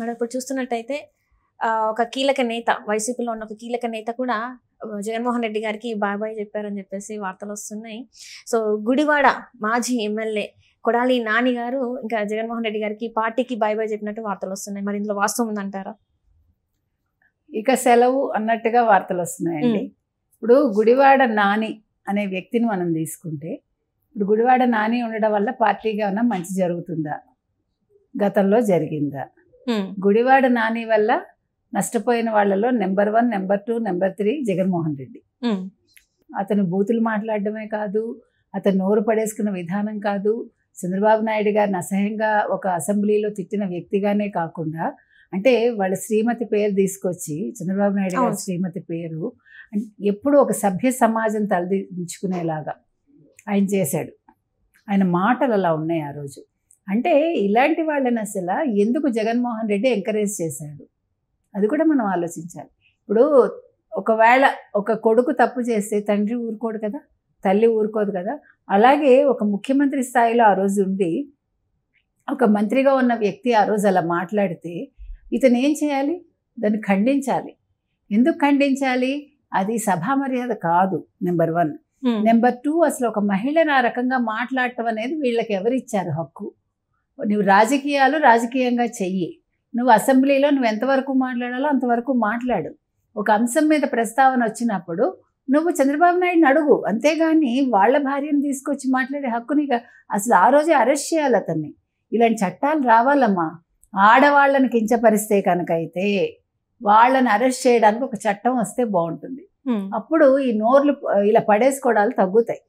మనం ఇప్పుడు చూస్తున్నట్టయితే ఒక కీలక నేత వైసీపీలో ఉన్న ఒక కీలక నేత కూడా జగన్మోహన్ రెడ్డి గారికి బాబాయ్ చెప్పారని చెప్పేసి వార్తలు వస్తున్నాయి సో గుడివాడ మాజీ ఎమ్మెల్యే కొడాలి నాని గారు ఇంకా జగన్మోహన్ రెడ్డి గారికి పార్టీకి బాయ్ బాయ్ చెప్పినట్టు వార్తలు వస్తున్నాయి మరి ఇందులో వాస్తవం ఉందంటారా ఇక సెలవు అన్నట్టుగా వార్తలు వస్తున్నాయండి ఇప్పుడు గుడివాడ నాని అనే వ్యక్తిని మనం తీసుకుంటే ఇప్పుడు గుడివాడ నాని ఉండడం వల్ల పార్టీగా ఉన్న మంచి జరుగుతుందా గతంలో జరిగిందా గుడివాడ నాని వల్ల నష్టపోయిన వాళ్ళలో number one number two number three Jaganmohan Reddy అతను బూతులు మాట్లాడడమే కాదు అతను నోరు పడేసుకున్న విధానం కాదు చంద్రబాబు నాయుడు గారిని అసహ్యంగా ఒక అసెంబ్లీలో తిట్టిన వ్యక్తిగానే కాకుండా అంటే వాళ్ళ శ్రీమతి పేరు తీసుకొచ్చి చంద్రబాబు నాయుడు గారి శ్రీమతి పేరు ఎప్పుడు ఒక సభ్య సమాజం తలదించుకునేలాగా ఆయన చేశాడు ఆయన మాటలు అలా ఉన్నాయి ఆ రోజు అంటే ఇలాంటి వాళ్ళని అసలు ఎందుకు జగన్మోహన్ రెడ్డి ఎంకరేజ్ చేశాడు అది కూడా మనం ఆలోచించాలి ఇప్పుడు ఒకవేళ ఒక కొడుకు తప్పు చేస్తే తండ్రి ఊరుకోడు కదా తల్లి ఊరుకోదు కదా అలాగే ఒక ముఖ్యమంత్రి స్థాయిలో ఆ రోజు ఉండి ఒక మంత్రిగా ఉన్న వ్యక్తి ఆ రోజు అలా మాట్లాడితే ఇతను ఏం చేయాలి దాన్ని ఖండించాలి ఎందుకు ఖండించాలి అది సభా మర్యాద కాదు నెంబర్ వన్ నెంబర్ టూ అసలు ఒక మహిళను ఆ రకంగా మాట్లాడటం అనేది వీళ్ళకి ఎవరిచ్చారు హక్కు నువ్వు రాజకీయాలు రాజకీయంగా చెయ్యి నువ్వు అసెంబ్లీలో నువ్వు ఎంతవరకు మాట్లాడాలో అంతవరకు మాట్లాడు ఒక అంశం మీద ప్రస్తావన వచ్చినప్పుడు నువ్వు చంద్రబాబు నాయుడుని అడుగు అంతేగాని వాళ్ళ భార్యను తీసుకొచ్చి మాట్లాడే హక్కుని అసలు ఆ రోజే అరెస్ట్ చేయాలి అతన్ని ఇలాంటి చట్టాలు రావాలమ్మా ఆడవాళ్ళని కించపరిస్తే కనుక అయితే వాళ్ళని అరెస్ట్ చేయడానికి ఒక చట్టం వస్తే బాగుంటుంది అప్పుడు ఈ నోర్లు ఇలా పడేసుకోవడాలు తగ్గుతాయి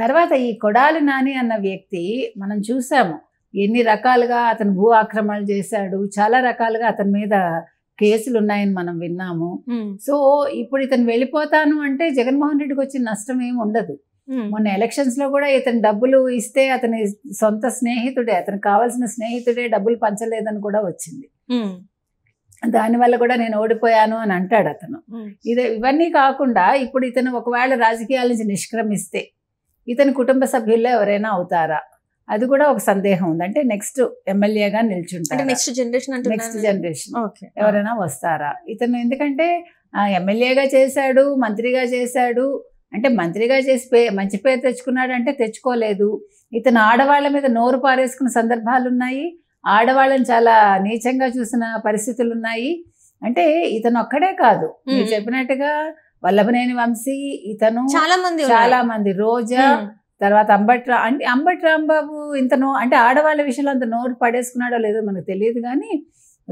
తర్వాత ఈ కొడాలి నాని అన్న వ్యక్తి మనం చూసాము ఎన్ని రకాలుగా అతను భూ ఆక్రమణలు చేశాడు చాలా రకాలుగా అతని మీద కేసులు ఉన్నాయని మనం విన్నాము సో ఇప్పుడు ఇతను వెళ్ళిపోతాను అంటే జగన్మోహన్ రెడ్డికి వచ్చిన నష్టం ఏమి ఉండదు మొన్న ఎలక్షన్స్ లో కూడా ఇతను డబ్బులు ఇస్తే అతని సొంత స్నేహితుడే అతనికి కావాల్సిన స్నేహితుడే డబ్బులు పంచలేదని కూడా వచ్చింది దానివల్ల కూడా నేను ఓడిపోయాను అని అంటాడు అతను ఇదే ఇవన్నీ కాకుండా ఇప్పుడు ఇతను ఒకవేళ రాజకీయాల నుంచి నిష్క్రమిస్తే ఇతని కుటుంబ సభ్యుల్లో ఎవరైనా అవుతారా అది కూడా ఒక సందేహం ఉంది అంటే నెక్స్ట్ ఎమ్మెల్యేగా నిల్చుంటారు నెక్స్ట్ జనరేషన్ అంటే నెక్స్ట్ జనరేషన్ ఎవరైనా వస్తారా ఇతను ఎందుకంటే ఎమ్మెల్యేగా చేశాడు మంత్రిగా చేశాడు అంటే మంత్రిగా చేసి పే మంచి పేరు తెచ్చుకున్నాడు అంటే తెచ్చుకోలేదు ఇతను ఆడవాళ్ళ మీద నోరు పారేసుకున్న సందర్భాలు ఉన్నాయి ఆడవాళ్ళని చాలా నీచంగా చూసిన పరిస్థితులు ఉన్నాయి అంటే ఇతను ఒక్కడే కాదు చెప్పినట్టుగా వల్లభనేని వంశీ ఇతను చాలా మంది చాలా మంది రోజా తర్వాత అంబట్రా అంటే అంబట్ రాంబాబు ఇంత నో అంటే ఆడవాళ్ళ విషయంలో అంత నోరు పడేసుకున్నాడో లేదో మనకు తెలియదు కానీ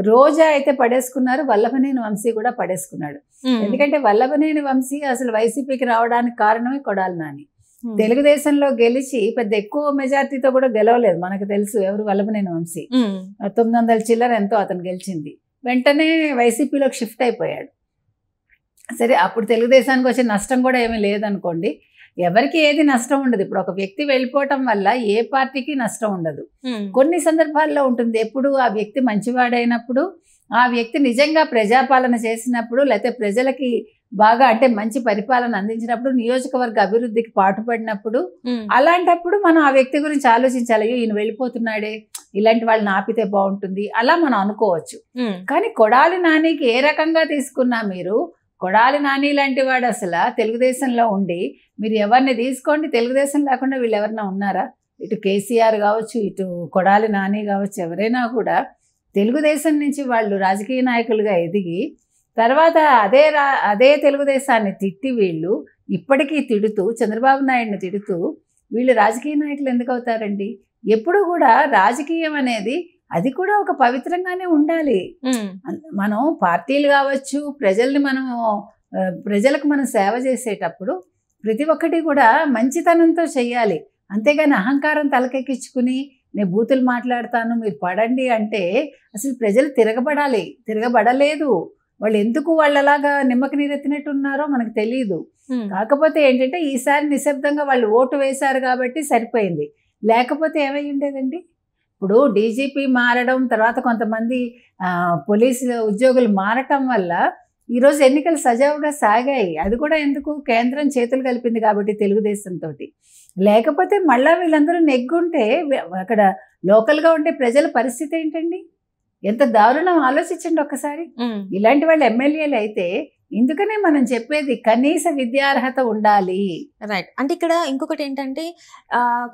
రోజా అయితే పడేసుకున్నారు వల్లభనేని వంశీ కూడా పడేసుకున్నాడు ఎందుకంటే వల్లభనేని వంశీ అసలు వైసీపీకి రావడానికి కారణమే కొడాలి నాని తెలుగుదేశంలో గెలిచి పెద్ద ఎక్కువ మెజార్టీతో కూడా గెలవలేదు మనకు తెలుసు ఎవరు వల్లభనేని వంశీ తొమ్మిది వందల చిల్లర ఎంతో అతను గెలిచింది వెంటనే వైసీపీలోకి షిఫ్ట్ అయిపోయాడు సరే అప్పుడు తెలుగుదేశానికి వచ్చే నష్టం కూడా ఏమీ లేదనుకోండి ఎవరికి ఏది నష్టం ఉండదు ఇప్పుడు ఒక వ్యక్తి వెళ్ళిపోవటం వల్ల ఏ పార్టీకి నష్టం ఉండదు కొన్ని సందర్భాల్లో ఉంటుంది ఎప్పుడు ఆ వ్యక్తి మంచివాడైనప్పుడు ఆ వ్యక్తి నిజంగా ప్రజాపాలన చేసినప్పుడు లేకపోతే ప్రజలకి బాగా అంటే మంచి పరిపాలన అందించినప్పుడు నియోజకవర్గ అభివృద్ధికి పాటుపడినప్పుడు అలాంటప్పుడు మనం ఆ వ్యక్తి గురించి ఆలోచించాలి ఈయన వెళ్ళిపోతున్నాడే ఇలాంటి వాళ్ళని ఆపితే బాగుంటుంది అలా మనం అనుకోవచ్చు కానీ కొడాలి నానికి ఏ రకంగా తీసుకున్నా మీరు కొడాలి నాని లాంటి వాడు అసలు తెలుగుదేశంలో ఉండి మీరు ఎవరిని తీసుకోండి తెలుగుదేశం లేకుండా వీళ్ళు ఎవరైనా ఉన్నారా ఇటు కేసీఆర్ కావచ్చు ఇటు కొడాలి నాని కావచ్చు ఎవరైనా కూడా తెలుగుదేశం నుంచి వాళ్ళు రాజకీయ నాయకులుగా ఎదిగి తర్వాత అదే రా అదే తెలుగుదేశాన్ని తిట్టి వీళ్ళు ఇప్పటికీ తిడుతూ చంద్రబాబు నాయుడిని తిడుతూ వీళ్ళు రాజకీయ నాయకులు ఎందుకు అవుతారండి ఎప్పుడు కూడా రాజకీయం అనేది అది కూడా ఒక పవిత్రంగానే ఉండాలి మనం పార్టీలు కావచ్చు ప్రజల్ని మనం ప్రజలకు మనం సేవ చేసేటప్పుడు ప్రతి ఒక్కటి కూడా మంచితనంతో చెయ్యాలి అంతేగాని అహంకారం తలకెక్కించుకుని నేను బూతులు మాట్లాడతాను మీరు పడండి అంటే అసలు ప్రజలు తిరగబడాలి తిరగబడలేదు వాళ్ళు ఎందుకు వాళ్ళలాగా నిమ్మక నీరెత్తినట్టు ఉన్నారో మనకు తెలియదు కాకపోతే ఏంటంటే ఈసారి నిశ్శబ్దంగా వాళ్ళు ఓటు వేశారు కాబట్టి సరిపోయింది లేకపోతే ఏమై ఉండేదండి ఇప్పుడు డీజీపీ మారడం తర్వాత కొంతమంది పోలీసు ఉద్యోగులు మారటం వల్ల ఈరోజు ఎన్నికలు సజావుగా సాగాయి అది కూడా ఎందుకు కేంద్రం చేతులు కలిపింది కాబట్టి తెలుగుదేశంతో లేకపోతే మళ్ళీ వీళ్ళందరూ నెగ్గుంటే అక్కడ లోకల్గా ఉండే ప్రజల పరిస్థితి ఏంటండి ఎంత దారుణం ఆలోచించండి ఒక్కసారి ఇలాంటి వాళ్ళు ఎమ్మెల్యేలు అయితే ఇందుకనే మనం చెప్పేది కనీస విద్యార్హత ఉండాలి రైట్ అంటే ఇక్కడ ఇంకొకటి ఏంటంటే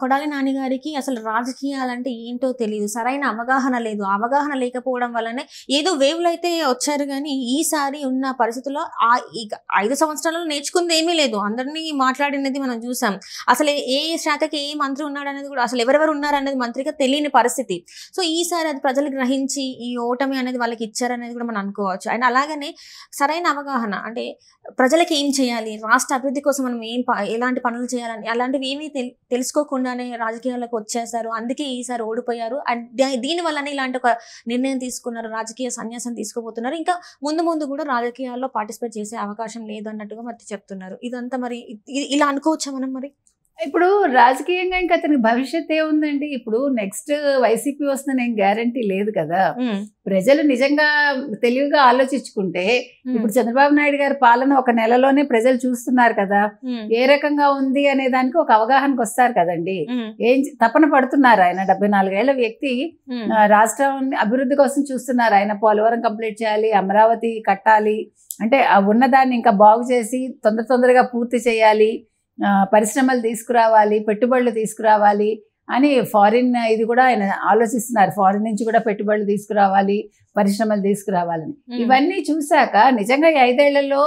కొడాలి నాని గారికి అసలు రాజకీయాలంటే ఏంటో తెలియదు సరైన అవగాహన లేదు అవగాహన లేకపోవడం వల్లనే ఏదో వేవ్లు అయితే వచ్చారు కానీ ఈసారి ఉన్న పరిస్థితుల్లో ఆ ఐదు సంవత్సరాలలో నేర్చుకుంది ఏమీ లేదు అందరినీ మాట్లాడినది మనం చూసాం అసలు ఏ శాఖకి ఏ మంత్రి ఉన్నాడు అనేది కూడా అసలు ఎవరెవరు ఉన్నారు అనేది మంత్రిగా తెలియని పరిస్థితి సో ఈసారి అది ప్రజలు గ్రహించి ఈ ఓటమి అనేది వాళ్ళకి ఇచ్చారనేది కూడా మనం అనుకోవచ్చు అండ్ అలాగనే సరైన అవగాహన అవగాహన అంటే ప్రజలకి ఏం చేయాలి రాష్ట్ర అభివృద్ధి కోసం మనం ఏం ఎలాంటి పనులు చేయాలని అలాంటివి ఏమీ తెలుసుకోకుండానే రాజకీయాలకు వచ్చేసారు అందుకే ఈసారి ఓడిపోయారు దీని వల్లనే ఇలాంటి ఒక నిర్ణయం తీసుకున్నారు రాజకీయ సన్యాసం తీసుకోబోతున్నారు ఇంకా ముందు ముందు కూడా రాజకీయాల్లో పార్టిసిపేట్ చేసే అవకాశం లేదన్నట్టుగా మరి చెప్తున్నారు ఇదంతా మరి ఇలా అనుకోవచ్చా మనం మరి ఇప్పుడు రాజకీయంగా ఇంకా అతనికి భవిష్యత్ ఏముందండి ఇప్పుడు నెక్స్ట్ వైసీపీ వస్తుందని ఏం గ్యారంటీ లేదు కదా ప్రజలు నిజంగా తెలివిగా ఆలోచించుకుంటే ఇప్పుడు చంద్రబాబు నాయుడు గారి పాలన ఒక నెలలోనే ప్రజలు చూస్తున్నారు కదా ఏ రకంగా ఉంది అనే దానికి ఒక అవగాహనకు వస్తారు కదండి ఏం తపన పడుతున్నారు ఆయన డెబ్బై నాలుగేళ్ల వ్యక్తి రాష్ట్రం అభివృద్ధి కోసం చూస్తున్నారు ఆయన పోలవరం కంప్లీట్ చేయాలి అమరావతి కట్టాలి అంటే ఉన్నదాన్ని ఇంకా బాగు చేసి తొందర తొందరగా పూర్తి చేయాలి పరిశ్రమలు తీసుకురావాలి పెట్టుబడులు తీసుకురావాలి అని ఫారిన్ ఇది కూడా ఆయన ఆలోచిస్తున్నారు ఫారిన్ నుంచి కూడా పెట్టుబడులు తీసుకురావాలి పరిశ్రమలు తీసుకురావాలని ఇవన్నీ చూశాక నిజంగా ఈ ఐదేళ్లలో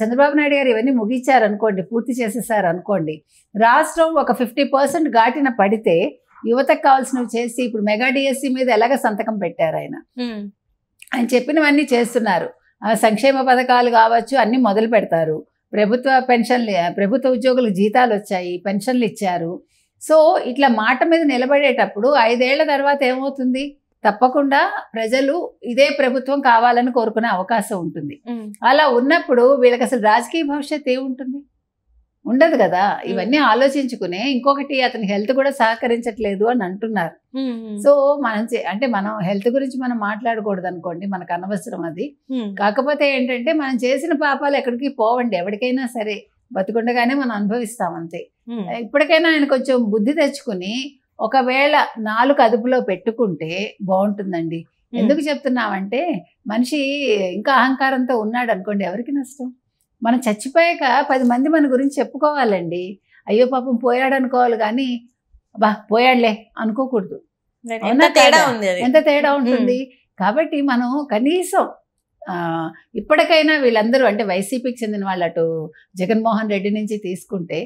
చంద్రబాబు నాయుడు గారు ఇవన్నీ ముగించారు అనుకోండి పూర్తి చేసేసారు అనుకోండి రాష్ట్రం ఒక ఫిఫ్టీ పర్సెంట్ ఘాటిన పడితే యువతకు కావాల్సినవి చేసి ఇప్పుడు మెగా డిఎస్సి మీద ఎలాగ సంతకం పెట్టారు ఆయన ఆయన చెప్పినవన్నీ చేస్తున్నారు సంక్షేమ పథకాలు కావచ్చు అన్నీ మొదలు పెడతారు ప్రభుత్వ పెన్షన్లు ప్రభుత్వ ఉద్యోగులకు జీతాలు వచ్చాయి పెన్షన్లు ఇచ్చారు సో ఇట్లా మాట మీద నిలబడేటప్పుడు ఐదేళ్ల తర్వాత ఏమవుతుంది తప్పకుండా ప్రజలు ఇదే ప్రభుత్వం కావాలని కోరుకునే అవకాశం ఉంటుంది అలా ఉన్నప్పుడు వీళ్ళకి అసలు రాజకీయ భవిష్యత్ ఏముంటుంది ఉండదు కదా ఇవన్నీ ఆలోచించుకునే ఇంకొకటి అతని హెల్త్ కూడా సహకరించట్లేదు అని అంటున్నారు సో మనం అంటే మనం హెల్త్ గురించి మనం మాట్లాడకూడదు అనుకోండి మనకు అనవసరం అది కాకపోతే ఏంటంటే మనం చేసిన పాపాలు ఎక్కడికి పోవండి ఎవరికైనా సరే బతుకుండగానే మనం అనుభవిస్తాం అంతే ఇప్పటికైనా ఆయన కొంచెం బుద్ధి తెచ్చుకుని ఒకవేళ నాలుగు అదుపులో పెట్టుకుంటే బాగుంటుందండి ఎందుకు చెప్తున్నామంటే మనిషి ఇంకా అహంకారంతో ఉన్నాడు అనుకోండి ఎవరికి నష్టం మనం చచ్చిపోయాక పది మంది మన గురించి చెప్పుకోవాలండి అయ్యో పాపం పోయాడు అనుకోవాలి కానీ బా పోయాడులే అనుకోకూడదు ఎంత తేడా ఉంది ఎంత తేడా ఉంటుంది కాబట్టి మనం కనీసం ఇప్పటికైనా వీళ్ళందరూ అంటే వైసీపీకి చెందిన వాళ్ళు అటు జగన్మోహన్ రెడ్డి నుంచి తీసుకుంటే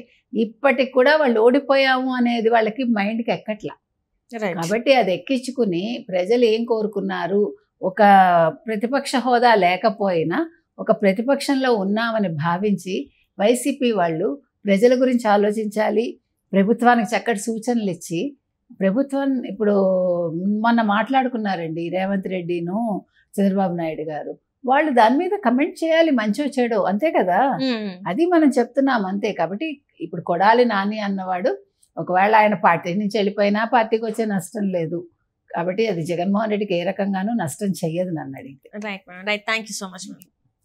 ఇప్పటికి కూడా వాళ్ళు ఓడిపోయాము అనేది వాళ్ళకి మైండ్కి ఎక్కట్లా కాబట్టి అది ఎక్కించుకుని ప్రజలు ఏం కోరుకున్నారు ఒక ప్రతిపక్ష హోదా లేకపోయినా ఒక ప్రతిపక్షంలో ఉన్నామని భావించి వైసీపీ వాళ్ళు ప్రజల గురించి ఆలోచించాలి ప్రభుత్వానికి చక్కటి సూచనలు ఇచ్చి ప్రభుత్వం ఇప్పుడు మొన్న మాట్లాడుకున్నారండి రేవంత్ రెడ్డిను చంద్రబాబు నాయుడు గారు వాళ్ళు దాని మీద కమెంట్ చేయాలి మంచో చెడో అంతే కదా అది మనం చెప్తున్నాం అంతే కాబట్టి ఇప్పుడు కొడాలి నాని అన్నవాడు ఒకవేళ ఆయన పార్టీ నుంచి వెళ్ళిపోయినా పార్టీకి వచ్చే నష్టం లేదు కాబట్టి అది జగన్మోహన్ రెడ్డికి ఏ రకంగానూ నష్టం చెయ్యదు నన్ను అడిగితే right right thank you so much